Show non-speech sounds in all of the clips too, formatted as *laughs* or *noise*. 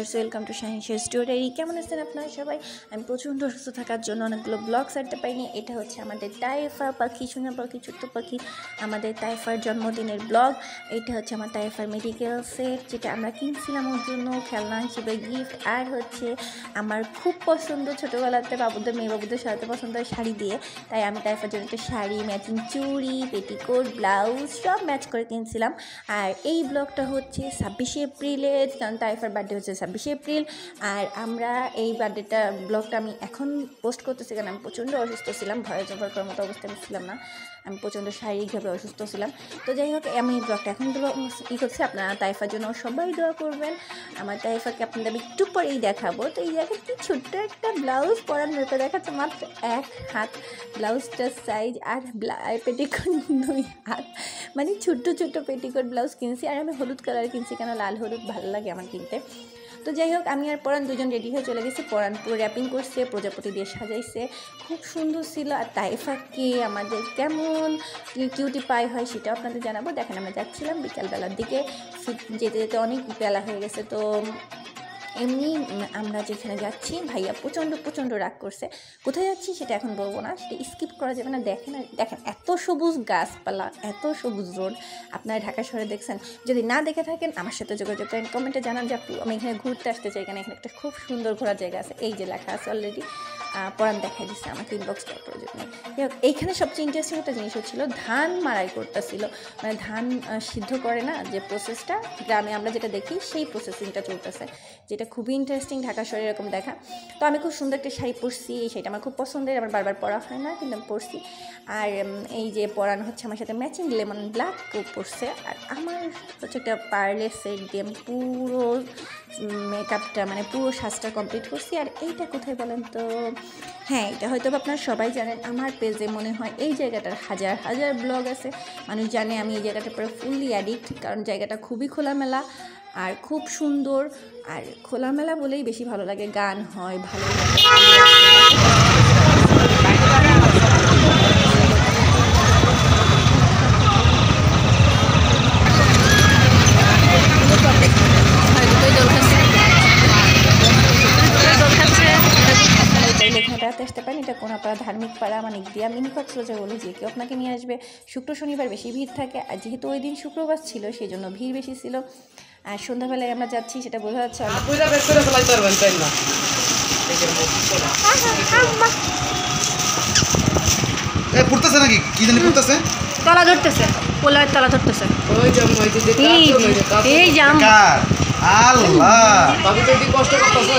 viewers welcome to Shahin শেষ story কেমন আছেন আপনারা সবাই আমি প্রচণ্ড অসুস্থ থাকার জন্য অনেকগুলো ব্লগ ছাড়তে পারিনি এটা হচ্ছে আমাদের তাইফা পাখি সোনা পাখি ছোট্ট পাখি আমাদের তাইফার জন্মদিনের ব্লগ এটা হচ্ছে আমার তাইফার মেডিকেল সেট যেটা আমরা কিনছিলাম ওর জন্য খেলনা হিসেবে গিফট আর হচ্ছে আমার খুব পছন্দ ছোটোবেলাতে বাবুদের মেয়ে বাবুদের সাথে পছন্দ হয় শাড়ি দিয়ে তাই আমি তাইফার জন্য একটা শাড়ি ম্যাচিং চুড়ি পেটিকোট ব্লাউজ সব ম্যাচ করে কিনছিলাম আর এই ব্লগটা হচ্ছে ছাব্বিশে এপ্রিলে কারণ তাইফার বার্থডে হচ্ছে ছাব্বিশে এপ্রিল আর আমরা এই বার্থডেটা ব্লগটা আমি এখন পোস্ট করতেছি কারণ আমি প্রচণ্ড অসুস্থ ছিলাম ভয়ে জবর করার মতো অবস্থায় ছিলাম না আমি প্রচণ্ড শারীরিকভাবে অসুস্থ ছিলাম তো যাই হোক আমি ব্লগটা এখন ই করছি আপনারা তাইফার জন্য সবাই দোয়া করবেন আমার তাইফাকে আপনাদের আমি একটু পরেই দেখাবো তো এই জায়গায় কি ছোট্ট একটা ব্লাউজ পরান মতো দেখাচ্ছে মাত্র এক হাত ব্লাউজটার সাইজ আর পেটিকোট দুই হাত মানে ছোট্ট ছোট্ট পেটিকোট ব্লাউজ কিনছি আর আমি হলুদ কালার কিনছি কেন লাল হলুদ ভালো লাগে আমার কিনতে তো যাই হোক আমি আর পরান দুজন রেডি হয়ে চলে গেছি পরান পুরো র্যাপিং করছে প্রজাপতি দিয়ে সাজাইছে খুব সুন্দর ছিল আর তাইফাকে আমাদের কেমন কেমন কিউটি পাই হয় সেটাও আপনাদের জানাবো দেখেন আমরা যাচ্ছিলাম বিকালবেলার দিকে যেতে যেতে অনেক বেলা হয়ে গেছে তো এমনি আমরা যেখানে যাচ্ছি ভাইয়া প্রচণ্ড প্রচণ্ড রাগ করছে কোথায় যাচ্ছি সেটা এখন বলবো না সেটা স্কিপ করা যাবে না দেখেন দেখেন এত সবুজ গাছপালা এত সবুজ রোড আপনারা ঢাকা শহরে দেখছেন যদি না দেখে থাকেন আমার সাথে যোগাযোগ করেন কমেন্টে জানান যে আমি এখানে ঘুরতে আসতে চাই এখানে এখানে একটা খুব সুন্দর ঘোরার জায়গা আছে এই যে লেখা আছে অলরেডি পড়ান দেখাই দিচ্ছে আমাকে ইনবক্স করার প্রয়োজনে এইখানে সবচেয়ে ইন্টারেস্টিং একটা জিনিস হচ্ছিল ধান মারাই করতেছিল মানে ধান সিদ্ধ করে না যে প্রসেসটা গ্রামে আমরা যেটা দেখি সেই প্রসেসিংটা চলতেছে যেটা খুবই ইন্টারেস্টিং ঢাকা শহরে এরকম দেখা তো আমি খুব সুন্দর একটা শাড়ি পরছি এই শাড়িটা আমার খুব পছন্দের আমার বারবার পরা হয় না কিন্তু আমি পরছি আর এই যে পরান হচ্ছে আমার সাথে ম্যাচিং লেমন ব্ল্যাক পরছে আর আমার হচ্ছে একটা পার্লের সেট দিয়ে আমি পুরো মেকআপটা মানে পুরো সাজটা কমপ্লিট করছি আর এইটা কোথায় বলেন তো হ্যাঁ এটা হয়তো আপনারা সবাই জানেন আমার পেজে মনে হয় এই জায়গাটার হাজার হাজার ব্লগ আছে মানুষ জানে আমি এই জায়গাটা পুরো ফুললি অ্যাডিক্ট কারণ জায়গাটা খুবই খোলামেলা আর খুব সুন্দর আর খোলামেলা বলেই বেশি ভালো লাগে গান হয় ভালো লাগে করা ধার্মিক পাড়া মানে দিয়া মিনিকট সোজা বলে যে কেউ আপনাকে নিয়ে আসবে শুক্র শনিবার বেশি ভিড় থাকে আর যেহেতু ওই দিন শুক্রবার ছিল সেই জন্য ভিড় বেশি ছিল আর সন্ধ্যাবেলায় আমরা যাচ্ছি সেটা বোঝা যাচ্ছে পড়তেছে নাকি এই জাম আল্লাহ কষ্ট করতেছে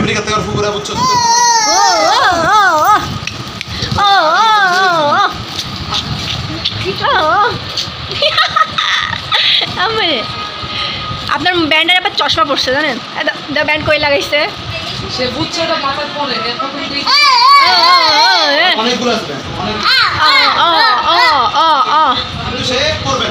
আমেরিকা থেকে আপনার ব্যান্ডের আবার চশমা পড়ছে জানেন ব্যান্ড কই লাগাইছে এটা অনেকগুলো আসবে অনেক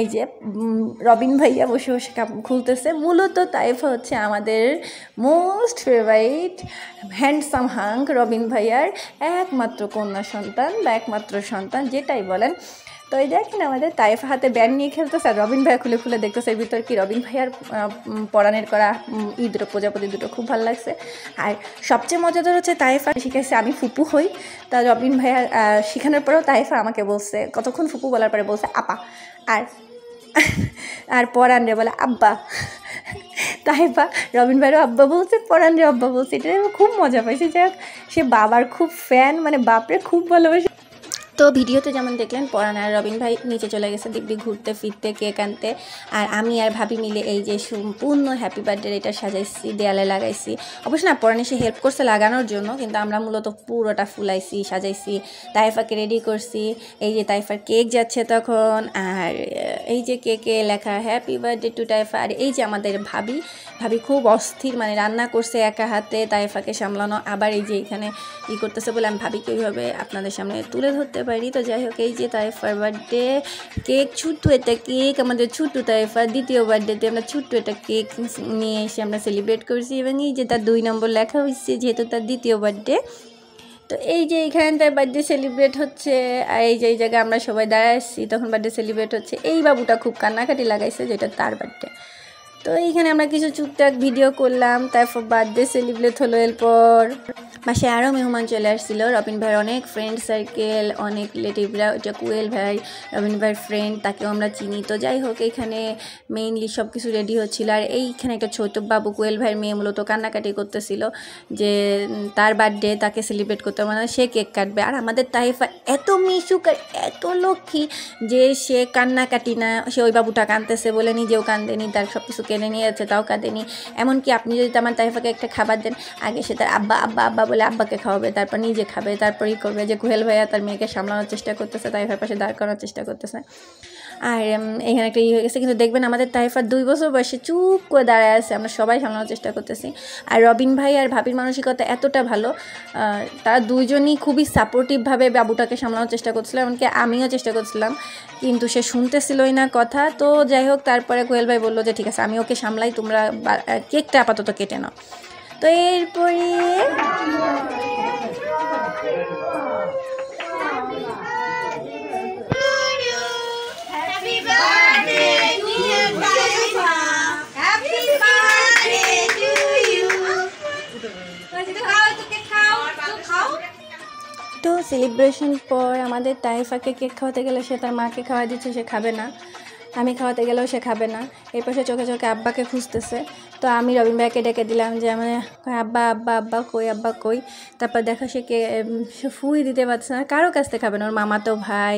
এই যে রবিন ভাইয়া বসে বসে কাপড় খুলতেছে মূলত তাইফ হচ্ছে আমাদের most favourite handsome hunk Robin ভাইয়ার একমাত্র কন্যা সন্তান বা একমাত্র সন্তান যেটাই বলেন তো এই দেখেন আমাদের তাইফা হাতে ব্যান নিয়ে খেলতেছে আর রবিন ভাইয়া খুলে খুলে দেখতেছে এর ভিতর কি রবিন ভাইয়ার পরাণের করা ঈদ দুটো প্রজাপতি দুটো খুব ভালো লাগছে আর সবচেয়ে মজাদার হচ্ছে তাইফা শিখেছে আমি ফুপু হই তা রবিন ভাইয়া শেখানোর পরেও তাইফা আমাকে বলছে কতক্ষণ ফুপু বলার পরে বলছে আপা আর *laughs* আর পরাণ রে বলে আব্বা *laughs* তাইফা রবিন ভাইয়েরও আব্বা বলছে পরাণ রে আব্বা বলছে এটা খুব মজা পাইছে যাক সে বাবার খুব ফ্যান মানে বাপরে খুব ভালোবাসে তো ভিডিওতে যেমন দেখলেন পরান আর রবিন ভাই নিচে চলে গেছে দিব্যি ঘুরতে ফিরতে কেক আনতে আর আমি আর ভাবি মিলে এই যে সম্পূর্ণ হ্যাপি বার্থডে এটা সাজাইছি দেয়ালে লাগাইছি অবশ্য না পরান এসে হেল্প করছে লাগানোর জন্য কিন্তু আমরা মূলত পুরোটা ফুলাইছি সাজাইছি তাইফাকে রেডি করছি এই যে তাইফার কেক যাচ্ছে তখন আর এই যে কেকে লেখা হ্যাপি বার্থডে টু তাইফা আর এই যে আমাদের ভাবি ভাবি খুব অস্থির মানে রান্না করছে একা হাতে তাইফাকে সামলানো আবার এই যে এখানে ই করতেছে বলে আমি ভাবিকে ওইভাবে আপনাদের সামনে তুলে ধরতে পারিনি তো যাই হোক এই যে তাইফার বার্থডে কেক ছোট্টু একটা কেক আমাদের ছোট্টু তাইফার দ্বিতীয় বার্থডেতে আমরা ছোট্টু একটা কেক নিয়ে এসে আমরা সেলিব্রেট করছি এবং এই যে তার দুই নম্বর লেখা হয়েছে যেহেতু তার দ্বিতীয় বার্থডে তো এই যে এইখানটায় বার্থডে সেলিব্রেট হচ্ছে আর এই যে এই জায়গায় আমরা সবাই দাঁড়াচ্ছি তখন বার্থডে সেলিব্রেট হচ্ছে এই বাবুটা খুব কান্নাকাটি লাগাইছে যেটা তার বার্থডে তো এইখানে আমরা কিছু টুকটাক ভিডিও করলাম তারপর বার্থডে সেলিব্রেট হলো এরপর বাসায় আরও মেহমান চলে আসছিল রবিন ভাইয়ের অনেক ফ্রেন্ড সার্কেল অনেক রিলেটিভরা ওইটা কুয়েল ভাই রবিন ভাইয়ের ফ্রেন্ড তাকেও আমরা চিনি তো যাই হোক এখানে মেইনলি সব কিছু রেডি হচ্ছিল আর এইখানে একটা ছোট বাবু কুয়েল ভাইয়ের মেয়ে মূলত কান্নাকাটি করতেছিল যে তার বার্থডে তাকে সেলিব্রেট করতে মানে সে কেক কাটবে আর আমাদের তাইফা এত মিশুক আর এত লক্ষ্মী যে সে কান্নাকাটি না সে ওই বাবুটা কাঁদতেছে বলে নিজেও কান্দেনি তার সব কিছুকে কেনে নিয়ে যাচ্ছে তাও কাঁদেনি এমনকি আপনি যদি তামার তাইফাকে একটা খাবার দেন আগে সে তার আব্বা আব্বা আব্বা বলে আব্বাকে খাওয়াবে তারপর নিজে খাবে তারপরেই করবে যে কুহেল ভাইয়া তার মেয়েকে সামলানোর চেষ্টা করতেছে তাইফার পাশে দাঁড় করানোর চেষ্টা করতেছে আর এখানে একটা ইয়ে হয়ে গেছে কিন্তু দেখবেন আমাদের তাইফার দুই বছর বয়সে চুপ করে দাঁড়ায় আছে আমরা সবাই সামলানোর চেষ্টা করতেছি আর রবিন ভাই আর ভাবির মানসিকতা এতটা ভালো তারা দুইজনই খুবই সাপোর্টিভভাবে বাবুটাকে সামলানোর চেষ্টা করছিলাম এমনকি আমিও চেষ্টা করছিলাম কিন্তু সে শুনতেছিলই না কথা তো যাই হোক তারপরে কোয়েল ভাই বললো যে ঠিক আছে আমি ওকে সামলাই তোমরা কেকটা আপাতত কেটে নাও তো এরপরে তো সেলিব্রেশন পর আমাদের তাইফাকে কেক খাওয়াতে গেলে সে তার মাকে খাওয়া দিচ্ছে সে খাবে না আমি খাওয়াতে গেলেও সে খাবে না এরপর সে চোখে চোখে আব্বাকে খুঁজতেছে তো আমি রবিন ভাইকে ডেকে দিলাম যে আমার মানে, আব্বা আব্বা আব্বা কই আব্বা কই তারপর দেখা সে কে সে ফুই দিতে পারছে না কারো কাছ থেকে খাবে না ওর মামা তো ভাই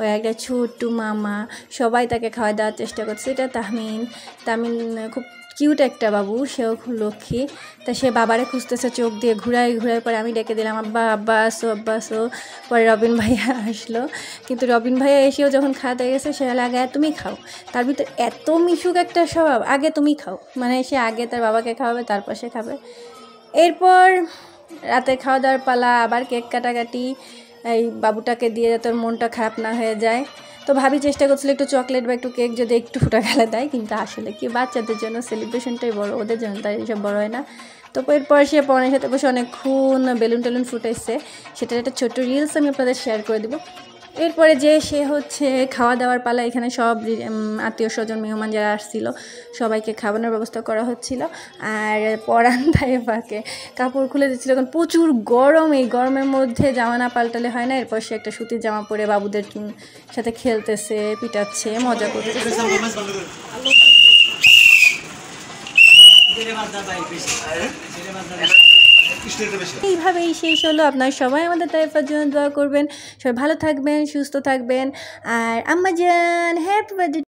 ওই একটা ছোট্টু মামা সবাই তাকে খাওয়া দেওয়ার চেষ্টা করছে এটা তাহমিন তামিন খুব কিউট একটা বাবু সেও খুব লক্ষ্মী তা সে বাবারে খুঁজতেছে চোখ দিয়ে ঘুরায় ঘুরায় পরে আমি ডেকে দিলাম আব্বা আব্বা আসো আব্বা আসো পরে রবিন ভাইয়া আসলো কিন্তু রবিন ভাইয়া এসেও যখন খাওয়াতে গেছে সে আগে তুমি খাও তার ভিতরে এত মিশুক একটা স্বভাব আগে তুমি খাও মানে সে আগে তার বাবাকে খাওয়াবে তারপর সে খাবে এরপর রাতে খাওয়া দাওয়ার পালা আবার কেক কাটাকাটি এই বাবুটাকে দিয়ে তোর মনটা খারাপ না হয়ে যায় তো ভাবি চেষ্টা করছিল একটু চকলেট বা একটু কেক যদি একটু ফুটা খেলা দেয় কিন্তু আসলে কি বাচ্চাদের জন্য সেলিব্রেশনটাই বড় ওদের জন্য তাই এসব বড় হয় না তো এরপর সে পরনের সাথে বসে অনেকক্ষণ বেলুন টেলুন ফুটেছে সেটার একটা ছোট্ট রিলস আমি আপনাদের শেয়ার করে দেবো এরপরে যে সে হচ্ছে খাওয়া দাওয়ার পালা এখানে সব আত্মীয় স্বজন মেহমান যারা আসছিল সবাইকে খাওয়ানোর ব্যবস্থা করা হচ্ছিল আর পরান তাইফাকে *laughs* কাপড় খুলে দিচ্ছিল কারণ প্রচুর গরম এই গরমের মধ্যে জামা না পাল্টালে হয় না এরপর সে একটা সুতির জামা পরে বাবুদের সাথে খেলতেছে পিটাচ্ছে মজা করতেছে এইভাবেই শেষ হলো আপনার সবাই আমাদের তাইফার জন্য দোয়া করবেন সবাই ভালো থাকবেন সুস্থ থাকবেন আর আম্মা জান হ্যাপি বার্থডে